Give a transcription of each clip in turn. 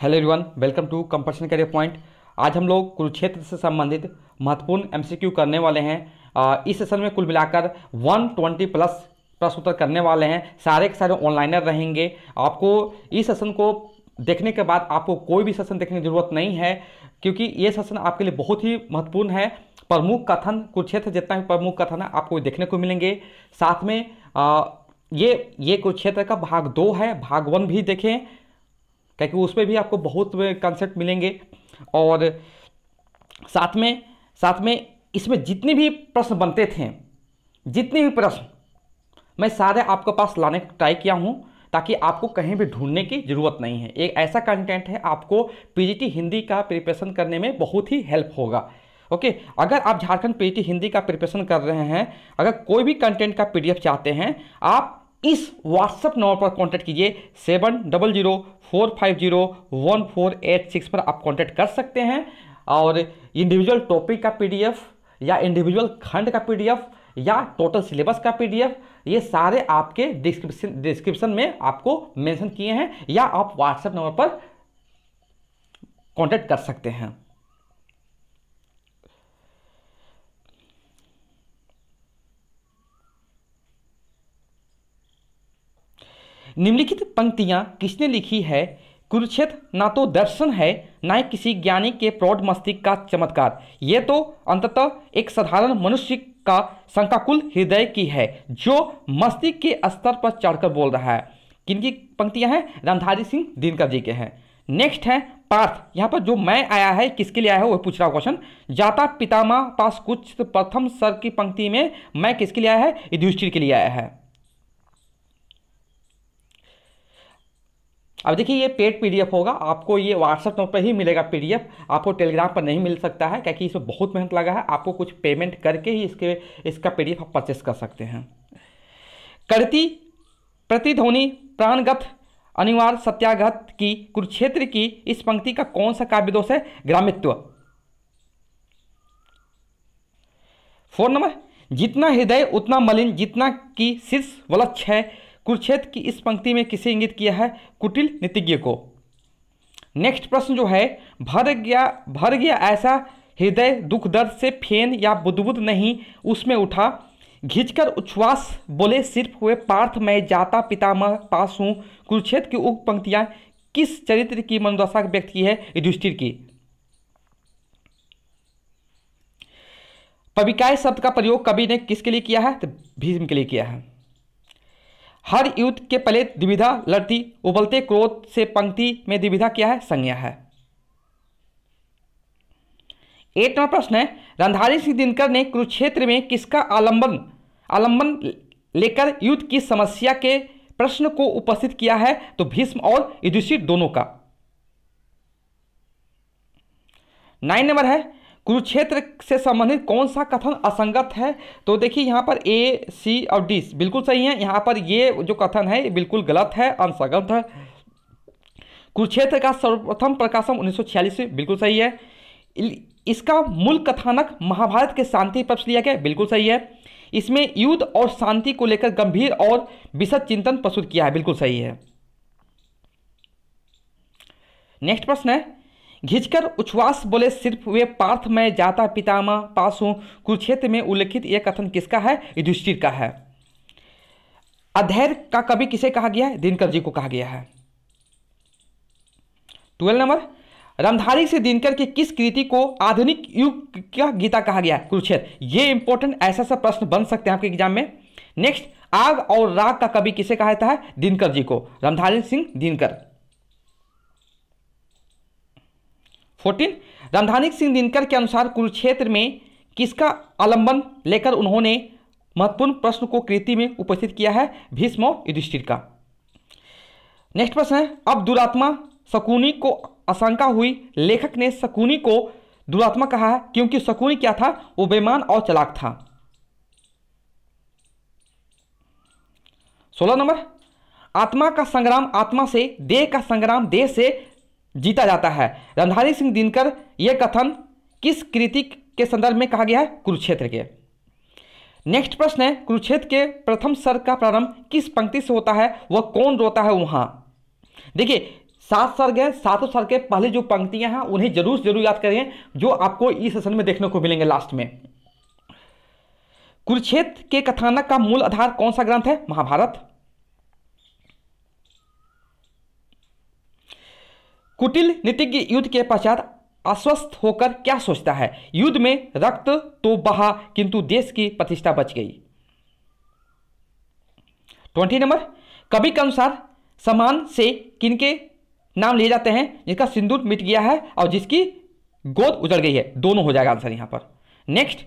hello everyone welcome to competition career point आज हम लोग कुरुक्षेत्र से संबंधित महत्वपूर्ण एमसीक्यू करने वाले हैं इस सेशन में कुल मिलाकर 120 प्लस प्रश्न उत्तर करने वाले हैं सारे के सारे ऑनलाइनर रहेंगे आपको इस सेशन को देखने के बाद आपको कोई भी सेशन देखने की जरूरत नहीं है क्योंकि ये सेशन आपके लिए बहुत ही महत्वपूर्ण है प्रमुख कथन कुरुक्षेत्र जितना भी प्रमुख कथन है आपको देखने को मिलेंगे साथ में आ, ये ये कुरुक्षेत्र का भाग दो है भाग वन भी देखें क्या कि उसमें भी आपको बहुत कंसेप्ट मिलेंगे और साथ में साथ में इसमें जितने भी प्रश्न बनते थे जितने भी प्रश्न मैं सारे आपके पास लाने का ट्राई किया हूँ ताकि आपको कहीं भी ढूंढने की ज़रूरत नहीं है एक ऐसा कंटेंट है आपको पीजीटी हिंदी का प्रिपरेशन करने में बहुत ही हेल्प होगा ओके अगर आप झारखंड पीजीटी हिंदी का प्रिपरेशन कर रहे हैं अगर कोई भी कंटेंट का पीडीएफ चाहते हैं आप इस व्हाट्सएप नंबर पर कांटेक्ट कीजिए seven double zero four five zero one four eight six पर आप कांटेक्ट कर सकते हैं और इंडिविजुअल टॉपिक का पीडीएफ या इंडिविजुअल खंड का पीडीएफ या टोटल सिलेबस का पीडीएफ ये सारे आपके डिस्क्रिप्शन डिस्क्रिप्शन में आपको मेंशन किए हैं या आप व्हाट्सएप नंबर पर कॉन्टैक्ट कर सकते हैं निम्नलिखित पंक्तियाँ किसने लिखी है कुरुक्षेत्र ना तो दर्शन है ना ही किसी ज्ञानी के प्रौढ़ मस्तिष्क का चमत्कार ये तो अंततः एक साधारण मनुष्य का शंकाकुल हृदय की है जो मस्तिष्क के स्तर पर चढ़कर बोल रहा है किनकी पंक्तियां हैं रामधारी सिंह दिनकर जी के हैं नेक्स्ट है पार्थ यहाँ पर जो मैं आया है किसके लिए आया है वो पूछ रहा क्वेश्चन जाता पितामा पास कुछ प्रथम सर की पंक्ति में मैं किसके लिए आया है युधिष्ठिर के लिए आया है अब देखिए ये पेड पीडीएफ होगा आपको ये व्हाट्सअप नंबर पर ही मिलेगा पीडीएफ आपको टेलीग्राम पर नहीं मिल सकता है क्योंकि इसमें बहुत मेहनत लगा है आपको कुछ पेमेंट करके ही इसके इसका पीडीएफ आप परचेस कर सकते हैं करती प्रतिध्वनि प्राणगत अनिवार्य सत्याघत की कुरुक्षेत्र की इस पंक्ति का कौन सा काव्य दोष है ग्रामित्व फोन नंबर जितना हृदय उतना मलिन जितना की शीर्ष वलक्ष है कुरुक्षेत्र की इस पंक्ति में किसे इंगित किया है कुटिल नीतिज्ञ को नेक्स्ट प्रश्न जो है भर गया भर गया ऐसा हृदय दुख दर्द से फेन या बुदबुद नहीं उसमें उठा घिंचकर उच्छ्वास बोले सिर्फ हुए पार्थ मैं जाता पितामह पास हूँ कुरुक्षेत्र की उप पंक्तियाँ किस चरित्र की मनोदशा व्यक्त की है युधिष्ठिर की पविकाय शब्द का प्रयोग कवि ने किसके लिए किया है तो भीष्म के लिए किया है हर युद्ध के पहले द्विविधा लड़ती उबलते क्रोध से पंक्ति में द्विविधा क्या है संज्ञा है एट नंबर प्रश्न है रंधारी सिंह दिनकर ने कुरुक्षेत्र में किसका आलंबन आलंबन लेकर युद्ध की समस्या के प्रश्न को उपस्थित किया है तो भीष्म और युधिष्ठिर दोनों का नाइन नंबर है कुरुक्षेत्र से संबंधित कौन सा कथन असंगत है तो देखिए यहाँ पर ए सी और डी बिल्कुल सही है यहाँ पर ये जो कथन है बिल्कुल गलत है असंगत है कुरुक्षेत्र का सर्वप्रथम प्रकाशन उन्नीस में बिल्कुल सही है इसका मूल कथानक महाभारत के शांति पक्ष लिया गया बिल्कुल सही है इसमें युद्ध और शांति को लेकर गंभीर और विशद चिंतन प्रस्तुत किया है बिल्कुल सही है नेक्स्ट प्रश्न है घिंचकर उच्छ्वास बोले सिर्फ वे पार्थ में जाता पितामह पास हूँ कुरुक्षेत्र में उल्लेखित यह कथन किसका है युधिष्ठिर का है अधैर्य का कवि किसे कहा गया है दिनकर जी को कहा गया है ट्वेल्व नंबर रामधारी से दिनकर की किस कृति को आधुनिक युग का गीता कहा गया है कुरुक्षेत्र ये इंपॉर्टेंट ऐसा सा प्रश्न बन सकते हैं आपके एग्जाम में नेक्स्ट आग और राग का कवि किसे कहा जाता है दिनकर जी को रामधारी सिंह दिनकर फोर्टीन रामधानी सिंह दिनकर के अनुसार कुरुक्षेत्र में किसका आलंबन लेकर उन्होंने महत्वपूर्ण प्रश्न को कृति में उपस्थित किया है भीष्म युधिष्ठिर का नेक्स्ट प्रश्न है अब दुरात्मा शकुनी को आशंका हुई लेखक ने शकुनी को दुरात्मा कहा है क्योंकि शकुनी क्या था वो बेमान और चलाक था सोलह नंबर आत्मा का संग्राम आत्मा से देह का संग्राम देह से जीता जाता है रंधारी सिंह दिनकर यह कथन किस कृति के संदर्भ में कहा गया है कुरुक्षेत्र के नेक्स्ट प्रश्न है कुरुक्षेत्र के प्रथम सर का प्रारंभ किस पंक्ति से होता है वह कौन रोता है वहां देखिए सात सर्ग है सातों सर के पहले जो पंक्तियां हैं उन्हें जरूर जरूर याद करें जो आपको इस सेशन में देखने को मिलेंगे लास्ट में कुरुक्षेत्र के कथानक का मूल आधार कौन सा ग्रंथ है महाभारत कुटिल नीतिज्ञ युद्ध के पश्चात अस्वस्थ होकर क्या सोचता है युद्ध में रक्त तो बहा किंतु देश की प्रतिष्ठा बच गई ट्वेंटी नंबर कवि के अनुसार समान से किनके नाम लिए जाते हैं जिसका सिंदूर मिट गया है और जिसकी गोद उजड़ गई है दोनों हो जाएगा आंसर यहां पर नेक्स्ट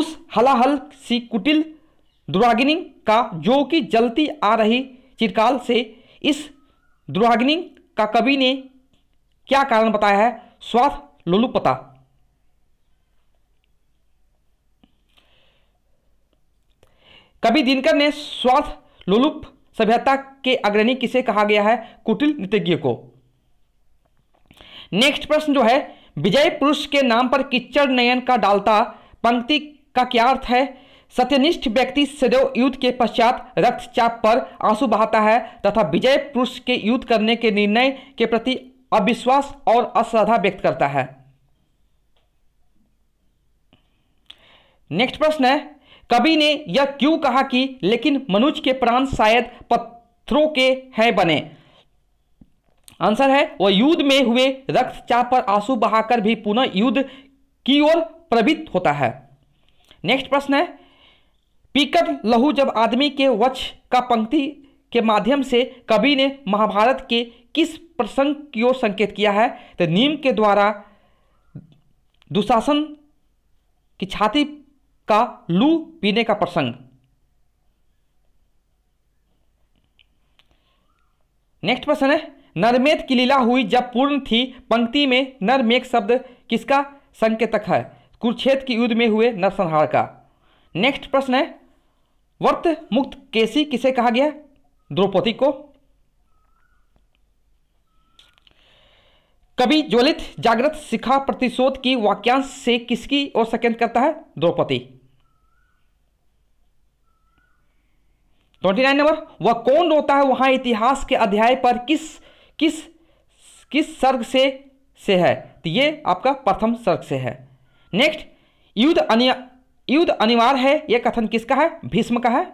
उस हलाहल सी कुटिल दुराग्नि का जो कि जलती आ रही चिरकाल से इस दुराग्नि का कवि ने क्या कारण बताया है स्वार्थ लोलुपता कवि दिनकर ने स्वार्थ लोलुप सभ्यता के अग्रणी किसे कहा गया है कुटिल नृतज्ञ को नेक्स्ट प्रश्न जो है विजय पुरुष के नाम पर किच्चड़ नयन का डालता पंक्ति का क्या अर्थ है सत्यनिष्ठ व्यक्ति सदैव युद्ध के पश्चात रक्तचाप पर आंसू बहाता है तथा विजय पुरुष के युद्ध करने के निर्णय के प्रति अविश्वास और अश्रद्धा व्यक्त करता है नेक्स्ट प्रश्न है कवि ने यह क्यों कहा कि लेकिन मनुष्य के प्राण शायद पत्थरों के हैं बने आंसर है वह युद्ध में हुए रक्तचाप पर आंसू बहाकर भी पुनः युद्ध की ओर प्रवृत्त होता है नेक्स्ट प्रश्न है पीकर लहू जब आदमी के वच का पंक्ति के माध्यम से कवि ने महाभारत के किस प्रसंग की ओर संकेत किया है तो नीम के द्वारा दुशासन की छाती का लू पीने का प्रसंग नेक्स्ट प्रश्न है नरमेध की लीला हुई जब पूर्ण थी पंक्ति में नरमेघ शब्द किसका संकेतक है कुरुक्षेत्र के युद्ध में हुए नरसंहार का नेक्स्ट प्रश्न है वर्त मुक्त केसी किसे कहा गया द्रौपदी को कवि ज्वलित जागृत शिखा प्रतिशोध की वाक्यांश से किसकी ओर संकेत करता है द्रौपदी ट्वेंटी नाइन नंबर वह कौन रोता है वहां इतिहास के अध्याय पर किस किस किस सर्ग से से है तो ये आपका प्रथम सर्ग से है नेक्स्ट युद्ध अन्य युद्ध अनिवार्य है यह कथन किसका है भीष्म का है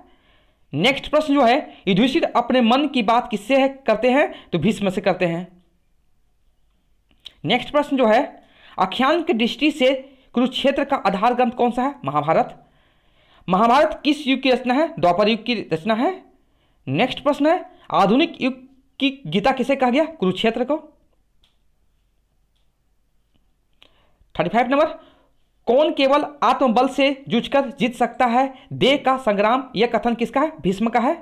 नेक्स्ट प्रश्न जो है युधिष्ठिर अपने मन की बात किससे है करते हैं तो भीष्म से करते हैं नेक्स्ट प्रश्न जो है आख्यान की दृष्टि से कुरुक्षेत्र का आधार ग्रंथ कौन सा है महाभारत महाभारत किस युग की रचना है द्वापर युग की रचना है नेक्स्ट प्रश्न है आधुनिक युग की गीता किसे कहा गया कुरुक्षेत्र को थर्टी फाइव नंबर कौन केवल आत्मबल से जूझकर जीत सकता है देह का संग्राम यह कथन किसका है भीष्म का है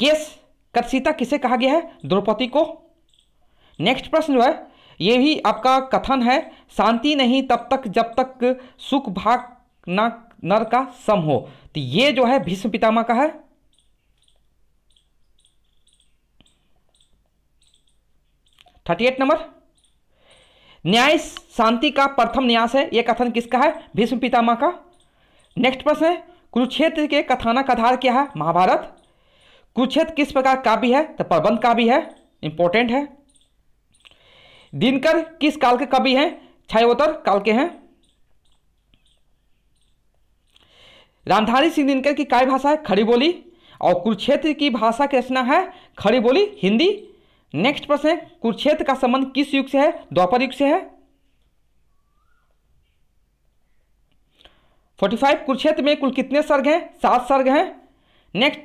केस कर्षिता किसे कहा गया है द्रौपदी को नेक्स्ट प्रश्न जो है यह भी आपका कथन है शांति नहीं तब तक जब तक सुख भाग ना नर का सम हो तो यह जो है भीष्म पितामह का है थर्टी एट नंबर न्याय शांति का प्रथम न्यास है यह कथन किसका है भीष्म पितामह का नेक्स्ट प्रश्न है कुरुक्षेत्र के कथानक आधार क्या है महाभारत कुरुक्षेत्र किस प्रकार काव्य है तो प्रबंध काव्य है इंपॉर्टेंट है दिनकर किस काल के कवि हैं छायोतर काल के हैं रामधारी सिंह दिनकर की काय भाषा है खड़ी बोली और कुरुक्षेत्र की भाषा की रचना है खड़ी बोली हिंदी नेक्स्ट प्रश्न है कुरुक्षेत्र का संबंध किस युग से है द्वापर युग से है फोर्टी फाइव कुरुक्षेत्र में कुल कितने सर्ग हैं सात सर्ग हैं नेक्स्ट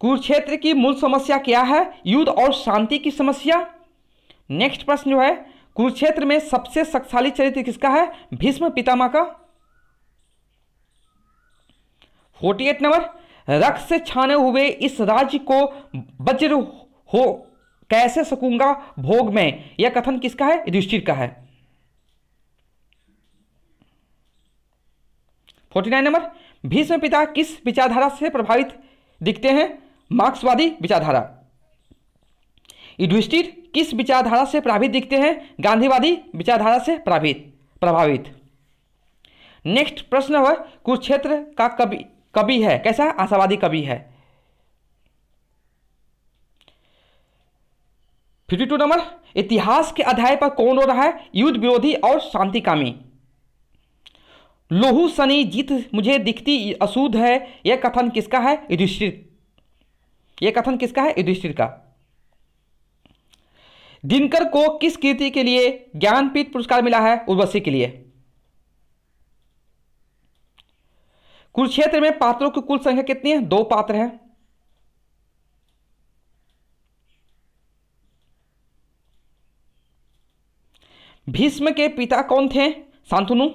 कुरुक्षेत्र की मूल समस्या क्या है युद्ध और शांति की समस्या नेक्स्ट प्रश्न जो है कुरुक्षेत्र में सबसे शक्तिशाली चरित्र किसका है भीष्म पितामह का फोर्टी एट नंबर रक्त से छाने हुए इस राज्य को वज्र हो कैसे सकूंगा भोग में यह कथन किसका है युधिष्ठिर का है फोर्टी नाइन नंबर भीष्म पिता किस विचारधारा से प्रभावित दिखते हैं मार्क्सवादी विचारधारा युधिष्ठिर किस विचारधारा से प्रभावित दिखते हैं गांधीवादी विचारधारा से प्रभावित प्रभावित नेक्स्ट प्रश्न है कुरुक्षेत्र का कवि कवि है कैसा आशावादी कवि है फिफ्टी टू नंबर इतिहास के अध्याय पर कौन रो रहा है युद्ध विरोधी और शांतिकामी लोहू सनी जीत मुझे दिखती अशुद्ध है यह कथन किसका है युधिष्ठिर यह कथन किसका है युधिष्ठिर का दिनकर को किस कीर्ति के लिए ज्ञानपीठ पुरस्कार मिला है उर्वशी के लिए कुरुक्षेत्र में पात्रों की कुल संख्या कितनी है दो पात्र हैं भीष्म के पिता कौन थे शांतनु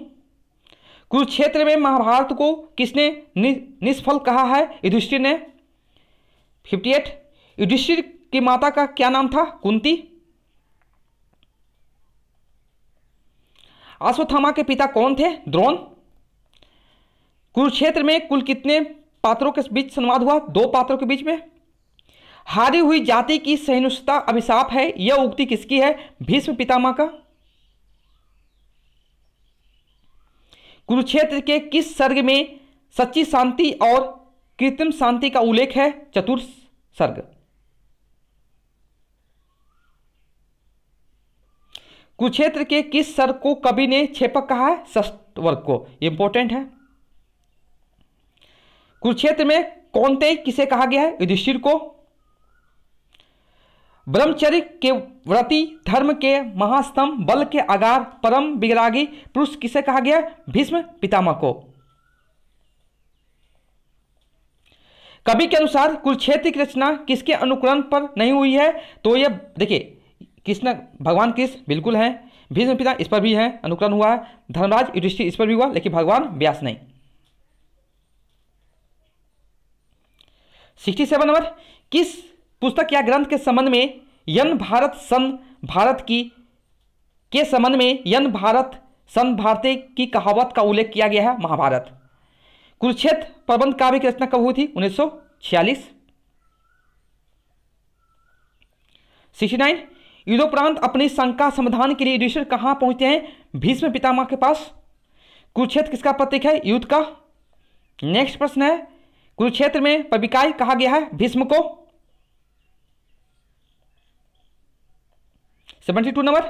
कुरुक्षेत्र में महाभारत को किसने निष्फल कहा है युधिष्ठिर ने फिफ्टी एट युधिष्ठिर की माता का क्या नाम था कुंती अश्वत्थामा के पिता कौन थे द्रोण कुरुक्षेत्र में कुल कितने पात्रों के बीच संवाद हुआ दो पात्रों के बीच में हारी हुई जाति की सहिष्णुता अभिशाप है यह उक्ति किसकी है भीष्म पितामह का कुरुक्षेत्र के किस सर्ग में सच्ची शांति और कृत्रिम शांति का उल्लेख है चतुर्थ सर्ग कुरुक्षेत्र के किस सर्ग को कवि ने छेपक कहा है षष्ठ वर्ग को इंपॉर्टेंट है कुरुक्षेत्र में कौनते किसे कहा गया है युधिष्ठिर को ब्रह्मचर्य के व्रति धर्म के महास्तंभ बल के आगार परम विगरागी पुरुष किसे कहा गया भीष्म पितामह को कवि के अनुसार कुरुक्षेत्र की रचना किसके अनुकरण पर नहीं हुई है तो यह देखिए कृष्ण भगवान कृष्ण बिल्कुल हैं भीष्म पिता इस पर भी हैं अनुकरण हुआ है धर्मराज युधिष्ठिर इस पर भी हुआ लेकिन भगवान व्यास नहीं सिक्सटी सेवन नंबर किस पुस्तक या ग्रंथ के संबंध में यन भारत सन भारत की के संबंध में यन भारत सन भारती की कहावत का उल्लेख किया गया है महाभारत कुरुक्षेत्र प्रबंध काव्य की रचना कब हुई थी उन्नीस सौ छियालीस सिक्सटी नाइन युद्धोपरांत अपनी शंका समाधान के लिए युधिष्ठिर कहां पहुंचते हैं भीष्म पितामह के पास कुरुक्षेत्र किसका प्रतीक है युद्ध का नेक्स्ट प्रश्न है कुरुक्षेत्र में पविकाई कहा गया है भीष्म को सेवेंटी टू नंबर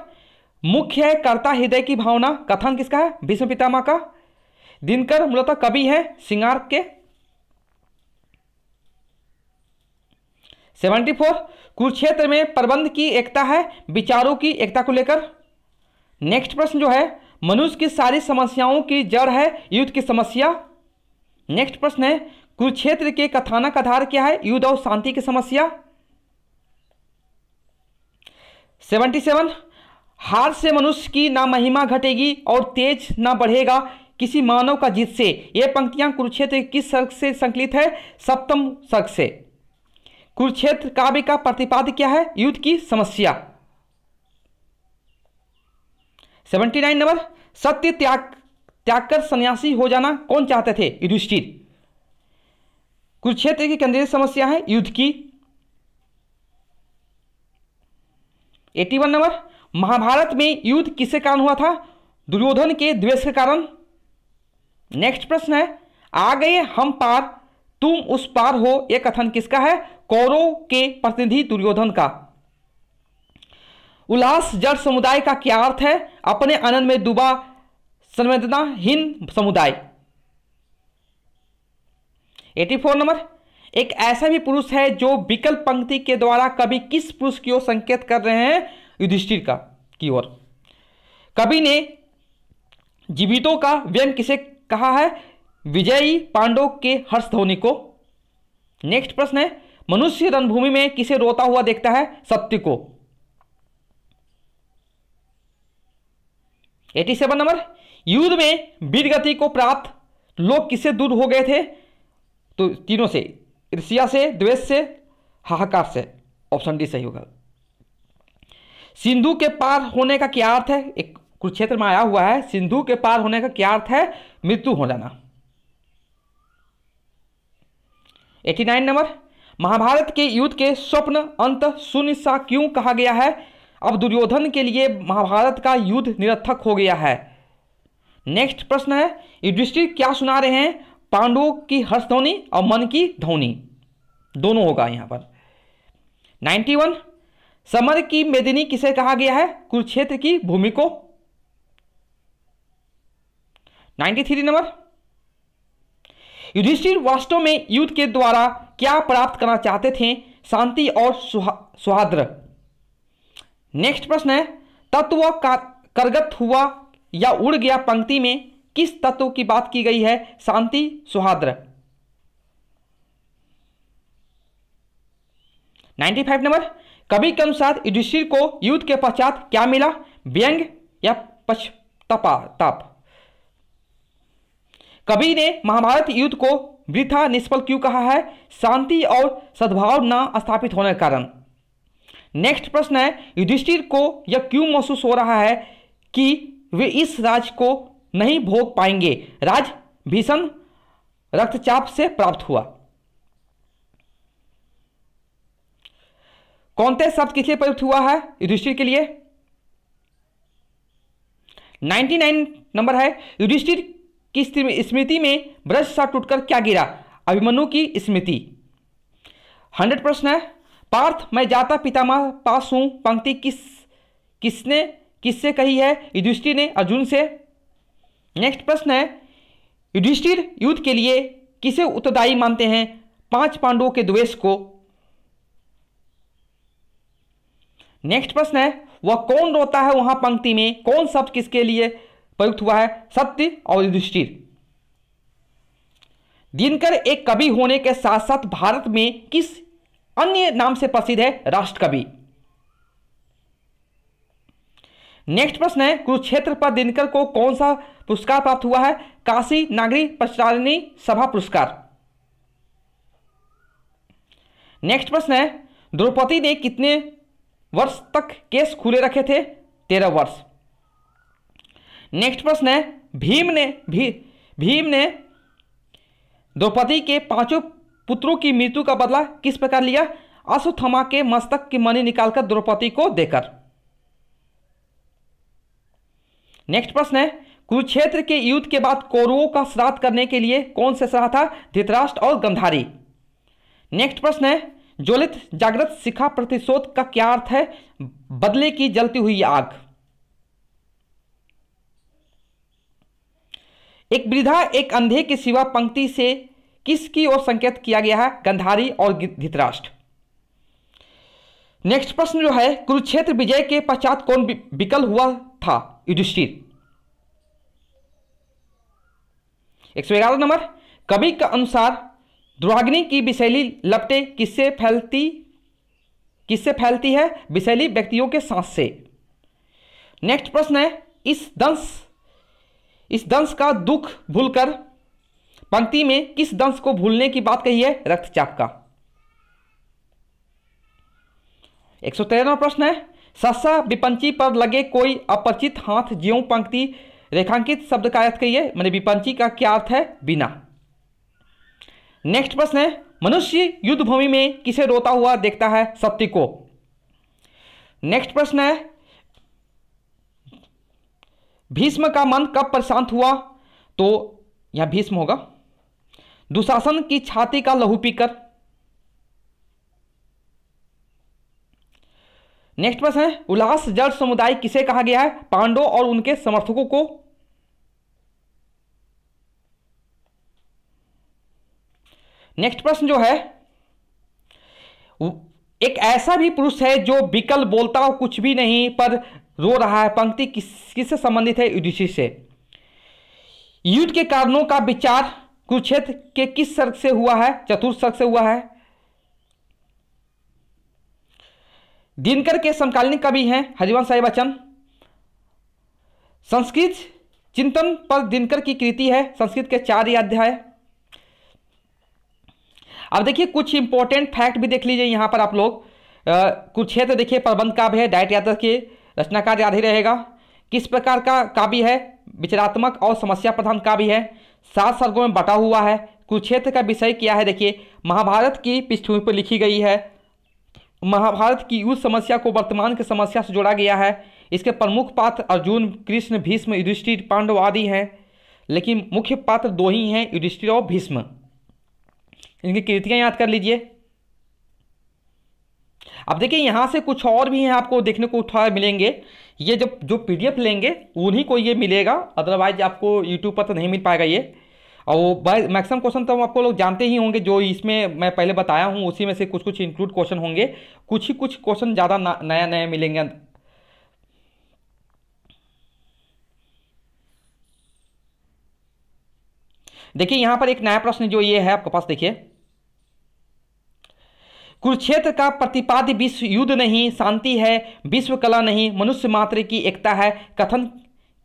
मुख्य है कर्ता हृदय की भावना कथन किसका है भीष्म पितामह का दिनकर मूलतः कवि है सिंगार के सेवेंटी फोर कुरुक्षेत्र में प्रबंध की एकता है विचारों की एकता को लेकर नेक्स्ट प्रश्न जो है मनुष्य की सारी समस्याओं की जड़ है युद्ध की समस्या नेक्स्ट प्रश्न है कुरुक्षेत्र के कथानक आधार क्या है युद्ध और शांति की समस्या सेवेंटी सेवन हार से मनुष्य की ना महिमा घटेगी और तेज ना बढ़ेगा किसी मानव का जीत से ये पंक्तियां कुरुक्षेत्र किस सर्ग से संकलित है सप्तम सर्ग से कुरुक्षेत्र काव्य का प्रतिपाद क्या है युद्ध की समस्या सेवेंटी नाइन नंबर सत्य त्याग त्याग कर सन्यासी हो जाना कौन चाहते थे युधिष्ठिर कुरुक्षेत्र की केंद्रीय समस्या है युद्ध की एटी वन नंबर महाभारत में युद्ध किसके कारण हुआ था दुर्योधन के द्वेष के कारण नेक्स्ट प्रश्न है आ गए हम पार तुम उस पार हो यह कथन किसका है कौरव के प्रतिनिधि दुर्योधन का उल्लास जड़ समुदाय का क्या अर्थ है अपने आनंद में डूबा संवेदनाहीन समुदाय एटी फोर नंबर एक ऐसा भी पुरुष है जो विकल्प पंक्ति के द्वारा कभी किस पुरुष की ओर संकेत कर रहे हैं युधिष्ठिर का की ओर कवि ने जीवितों का व्यंग किसे कहा है विजयी पांडव के हर्ष धोनी को नेक्स्ट प्रश्न है मनुष्य रणभूमि में किसे रोता हुआ देखता है सत्य को एटी सेवन नंबर युद्ध में वीर गति को प्राप्त लोग किससे दूर हो गए थे तो तीनों से ईर्ष्या से द्वेष से हाहाकार से ऑप्शन डी सही होगा सिंधु के पार होने का क्या अर्थ है एक कुरुक्षेत्र में आया हुआ है सिंधु के पार होने का क्या अर्थ है मृत्यु हो जाना एटी नाइन नंबर महाभारत के युद्ध के स्वप्न अंत शून्य सा क्यों कहा गया है अब दुर्योधन के लिए महाभारत का युद्ध निरर्थक हो गया है नेक्स्ट प्रश्न है युधिष्ठिर क्या सुना रहे हैं पांडवों की हर्ष ध्वनि और मन की ध्वनि दोनों होगा यहाँ पर 91 समर की मेदिनी किसे कहा गया है कुरुक्षेत्र की भूमि को 93 नंबर युधिष्ठिर वास्तव में युद्ध के द्वारा क्या प्राप्त करना चाहते थे शांति और सुहाद्र नेक्स्ट प्रश्न है तत्व का करगत हुआ या उड़ गया पंक्ति में किस तत्व की बात की गई है शांति सुहाद्र 95 नंबर कवि के अनुसार युधिष्ठिर को युद्ध के पश्चात क्या मिला व्यंग या पश्चतपा ताप कवि ने महाभारत युद्ध को वृथा निष्फल क्यों कहा है शांति और सद्भाव न स्थापित होने के कारण नेक्स्ट प्रश्न है युधिष्ठिर को यह क्यों महसूस हो रहा है कि वे इस राज को नहीं भोग पाएंगे राज भीषण रक्तचाप से प्राप्त हुआ कौनते शब्द किसलिए प्रयुक्त हुआ है युधिष्ठिर के लिए 99 नंबर है युधिष्ठिर की स्मृति में ब्रज सा टूटकर क्या गिरा अभिमनु की स्मृति हंड्रेड प्रश्न है पार्थ मैं जाता पितामह पास हूं पंक्ति किस किसने किससे कही है युधिष्ठिर ने अर्जुन से नेक्स्ट प्रश्न है युधिष्ठिर युद्ध के लिए किसे उत्तरदायी मानते हैं पांच पांडवों के द्वेष को नेक्स्ट प्रश्न है वह कौन रोता है वहां पंक्ति में कौन शब्द किसके लिए प्रयुक्त हुआ है सत्य और युधिष्ठिर दिनकर एक कवि होने के साथ साथ भारत में किस अन्य नाम से प्रसिद्ध है राष्ट्र कवि नेक्स्ट प्रश्न है कुरुक्षेत्र पर दिनकर को कौन सा पुरस्कार प्राप्त हुआ है काशी नागरी प्रचारिणी सभा पुरस्कार नेक्स्ट प्रश्न है द्रौपदी ने कितने वर्ष तक केस खुले रखे थे तेरह वर्ष नेक्स्ट प्रश्न है भीम ने भी भीम ने द्रौपदी के पांचों पुत्रों की मृत्यु का बदला किस प्रकार लिया अश्वथमा के मस्तक की मणि निकालकर द्रौपदी को देकर नेक्स्ट प्रश्न है कुरुक्षेत्र के युद्ध के बाद कौरवों का श्राद्ध करने के लिए कौन से श्राद्ध था धृतराष्ट्र और गंधारी नेक्स्ट प्रश्न है ज्वलित जागृत शिखा प्रतिशोध का क्या अर्थ है बदले की जलती हुई आग एक वृद्धा एक अंधे के सिवा पंक्ति से किसकी ओर संकेत किया गया है गंधारी और धृतराष्ट्र नेक्स्ट प्रश्न जो है कुरुक्षेत्र विजय के पश्चात कौन विकल हुआ था युधिष्ठिर एक सौ ग्यारह नंबर कवि के अनुसार द्रोहाग्नि की विशैली लपटे किससे फैलती किससे फैलती है विशैली व्यक्तियों के सांस से नेक्स्ट प्रश्न है इस दंश इस दंश का दुख भूलकर पंक्ति में किस दंश को भूलने की बात कही है रक्तचाप का एक सौ तेरहवा प्रश्न है सस्सा विपंची पर लगे कोई अपरिचित हाथ ज्यों पंक्ति रेखांकित शब्द का अर्थ कहिए मैंने विपंची का क्या अर्थ है बिना नेक्स्ट प्रश्न है मनुष्य युद्ध भूमि में किसे रोता हुआ देखता है सत्य को नेक्स्ट प्रश्न है भीष्म का मन कब प्रशांत हुआ तो यह भीष्म होगा दुशासन की छाती का लहू पीकर नेक्स्ट प्रश्न है उल्लास जल समुदाय किसे कहा गया है पांडव और उनके समर्थकों को नेक्स्ट प्रश्न जो है एक ऐसा भी पुरुष है जो विकल बोलता हो कुछ भी नहीं पर रो रहा है पंक्ति किस किससे संबंधित है युद्धि से युद्ध के कारणों का विचार कुरुक्षेत्र के किस सर्ग से हुआ है चतुर्थ सर्ग से हुआ है दिनकर के समकालीन कवि हैं हरिवंश राय बच्चन संस्कृत चिंतन पर दिनकर की कृति है संस्कृत के चार ही अध्याय अब देखिए कुछ इंपॉर्टेंट फैक्ट भी देख लीजिए यहाँ पर आप लोग कुछ है तो देखिए प्रबंध काव्य है डायट यादव के रचनाकार याद ही रहेगा किस प्रकार का काव्य है विचारात्मक और समस्या प्रधान काव्य है सात सर्गों में बटा हुआ है कुरुक्षेत्र का विषय क्या है देखिए महाभारत की पृष्ठभूमि पर लिखी गई है महाभारत की उस समस्या को वर्तमान की समस्या से जोड़ा गया है इसके प्रमुख पात्र अर्जुन कृष्ण भीष्म युधिष्ठिर पांडव आदि हैं लेकिन मुख्य पात्र दो ही हैं युधिष्ठिर और भीष्म इनकी कृतियाँ याद कर लीजिए अब देखिए यहाँ से कुछ और भी हैं आपको देखने को थोड़ा मिलेंगे ये जब जो पीडीएफ लेंगे उन्हीं को ये मिलेगा अदरवाइज आपको यूट्यूब पर तो नहीं मिल पाएगा ये और मैक्सिमम क्वेश्चन तो आपको लोग जानते ही होंगे जो इसमें मैं पहले बताया हूँ उसी में से कुछ कुछ इंक्लूड क्वेश्चन होंगे कुछ ही कुछ क्वेश्चन ज़्यादा नया नया मिलेंगे देखिए यहाँ पर एक नया प्रश्न जो ये है आपके पास देखिए कुरुक्षेत्र का प्रतिपाद्य विश्व युद्ध नहीं शांति है विश्व कला नहीं मनुष्य मात्र की एकता है कथन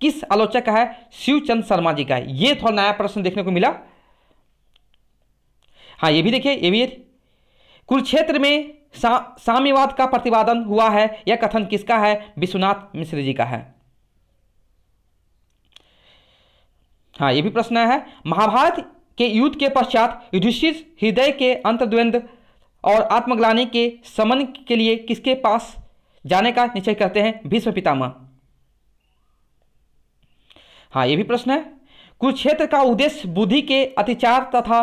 किस आलोचक का है शिवचंद शर्मा जी का है ये थोड़ा नया प्रश्न देखने को मिला हाँ ये भी देखिए ये भी कुरुक्षेत्र में सा, साम्यवाद का प्रतिपादन हुआ है यह कथन किसका है विश्वनाथ मिश्र जी का है हाँ ये भी प्रश्न है महाभारत के युद्ध के पश्चात युधिष्ठिर हृदय के अंतद्वंद और आत्मग्लानी के समन के लिए किसके पास जाने का निश्चय करते हैं भीष्म पितामह हाँ ये भी प्रश्न है कुरुक्षेत्र का उद्देश्य बुद्धि के अतिचार तथा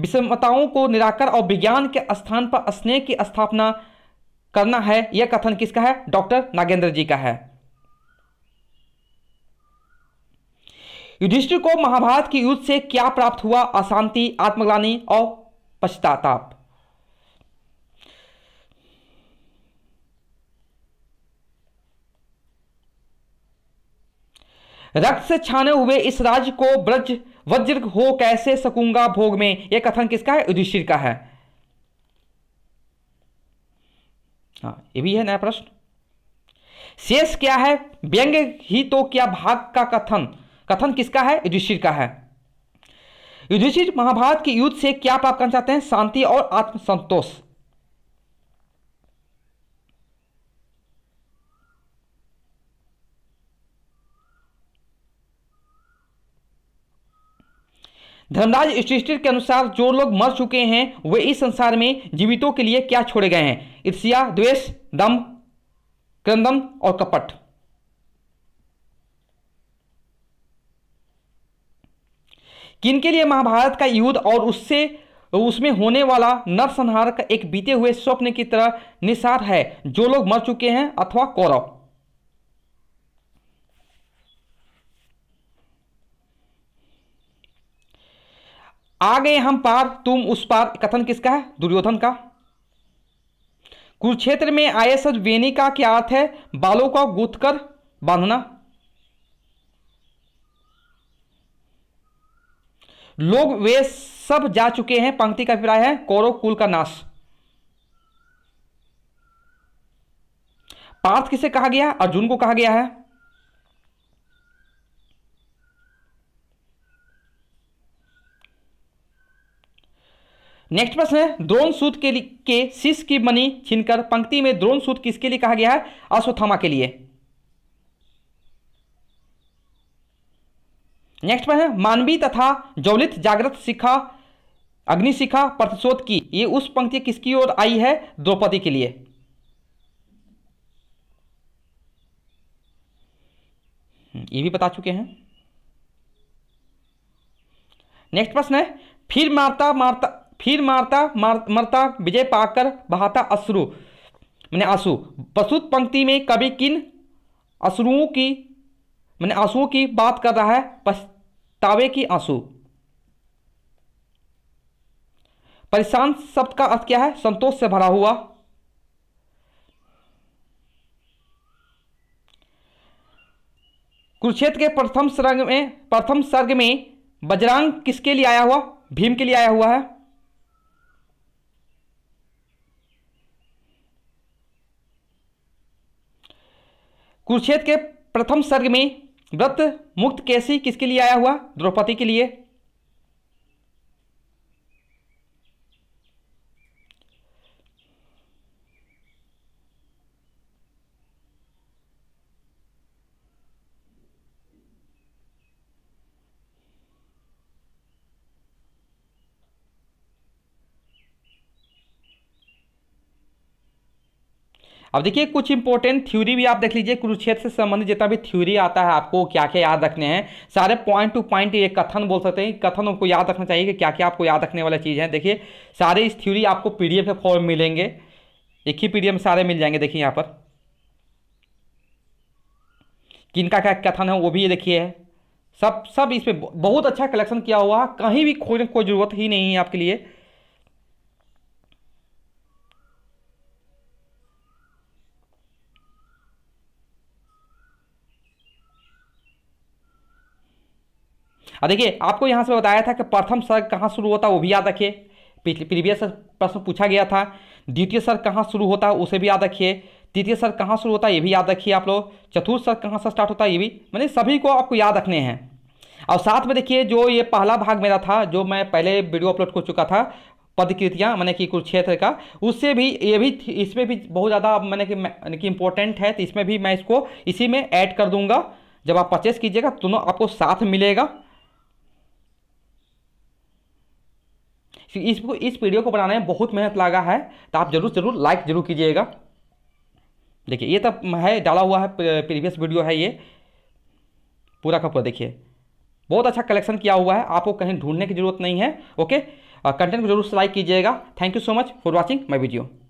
विषमताओं को निराकर और विज्ञान के स्थान पर स्नेह की स्थापना करना है यह कथन किसका है डॉक्टर नागेंद्र जी का है युधिष्ठिर को महाभारत के युद्ध से क्या प्राप्त हुआ अशांति आत्मग्लानी और पश्चाताप रक्त से छाने हुए इस राज्य को ब्रज वज्र हो कैसे सकूंगा भोग में यह कथन किसका है युधिष्ठिर का है हाँ ये भी है नया प्रश्न शेष क्या है व्यंग ही तो क्या भाग का कथन कथन किसका है युधिष्ठिर का है युधिष्ठिर महाभारत के युद्ध से क्या प्राप्त करना चाहते हैं शांति और आत्मसंतोष धर्मराज सृष्टि के अनुसार जो लोग मर चुके हैं वे इस संसार में जीवितों के लिए क्या छोड़े गए हैं ईर्ष्या द्वेष दम क्रंदम और कपट किन के लिए महाभारत का युद्ध और उससे उसमें होने वाला नरसंहार का एक बीते हुए स्वप्न की तरह निसार है जो लोग मर चुके हैं अथवा कौरव आ गए हम पार तुम उस पार कथन किसका है दुर्योधन का कुरुक्षेत्र में आए सज वेणी का क्या अर्थ है बालों को गुथ कर बांधना लोग वे सब जा चुके हैं पंक्ति का अभिप्राय है कौरव कुल का नाश पार्थ किसे कहा गया अर्जुन को कहा गया है नेक्स्ट प्रश्न है द्रोण सूत के के शिष्य की मनी छिनकर पंक्ति में द्रोण सूत किसके लिए कहा गया है अश्वथामा के लिए नेक्स्ट प्रश्न मानवी तथा ज्वलित जागृत शिखा अग्निशिखा प्रतिशोध की ये उस पंक्ति किसकी ओर आई है द्रौपदी के लिए हम्म, ये भी बता चुके हैं नेक्स्ट प्रश्न है फिर मारता मारता फिर मारता मार, मरता विजय पाकर बहाता अश्रु मैंने आंसू प्रस्तुत पंक्ति में कभी किन अश्रुओं की मैंने आंसुओं की बात कर रहा है पछतावे की आंसू परेशान शब्द का अर्थ क्या है संतोष से भरा हुआ कुरुक्षेत्र के प्रथम सर्ग में प्रथम सर्ग में बजरंग किसके लिए आया हुआ भीम के लिए आया हुआ है कुरुक्षेत्र के प्रथम सर्ग में व्रत मुक्त कैसी किसके लिए आया हुआ द्रौपदी के लिए अब देखिए कुछ इंपॉर्टेंट थ्योरी भी आप देख लीजिए कुरुक्षेत्र से संबंधित जितना भी थ्योरी आता है आपको क्या क्या याद रखने हैं सारे पॉइंट टू पॉइंट ये कथन बोल सकते हैं कथन आपको याद रखना चाहिए कि क्या क्या आपको याद रखने वाला चीज़ है देखिए सारे इस थ्योरी आपको पी के फॉर्म मिलेंगे एक ही पी सारे मिल जाएंगे देखिए यहाँ पर किनका क्या कथन है वो भी ये देखिए सब सब इसमें बहुत अच्छा कलेक्शन किया हुआ कहीं भी खोजने कोई ज़रूरत ही नहीं है आपके लिए अब देखिए आपको यहाँ से बताया था कि प्रथम सर्ग कहाँ शुरू होता है वो भी याद रखिए पिछले प्रीवियस प्रश्न पूछा गया था द्वितीय सर्ग कहाँ शुरू होता है उसे भी याद रखिए तृतीय सर कहाँ शुरू होता है ये भी याद रखिए आप लोग चतुर्थ सर कहाँ से स्टार्ट होता है ये भी मैंने मतलब सभी को आपको याद रखने हैं और साथ में देखिए जो ये पहला भाग मेरा था जो मैं पहले वीडियो अपलोड कर चुका था पदकृतियाँ मैंने कि कुरुक्षेत्र का उससे भी ये भी इसमें भी बहुत ज़्यादा मैंने कि कि इम्पोर्टेंट है तो इसमें भी मैं इसको इसी में ऐड कर दूँगा जब आप परचेस कीजिएगा दोनों आपको साथ मिलेगा तो इसको इस वीडियो को बनाने में बहुत मेहनत लगा है तो आप जरूर जरूर लाइक जरूर कीजिएगा देखिए ये तब है डाला हुआ है प्रीवियस वीडियो है ये पूरा का पूरा देखिए बहुत अच्छा कलेक्शन किया हुआ है आपको कहीं ढूंढने की जरूरत नहीं है ओके कंटेंट को जरूर से लाइक कीजिएगा thank you so much for watching my video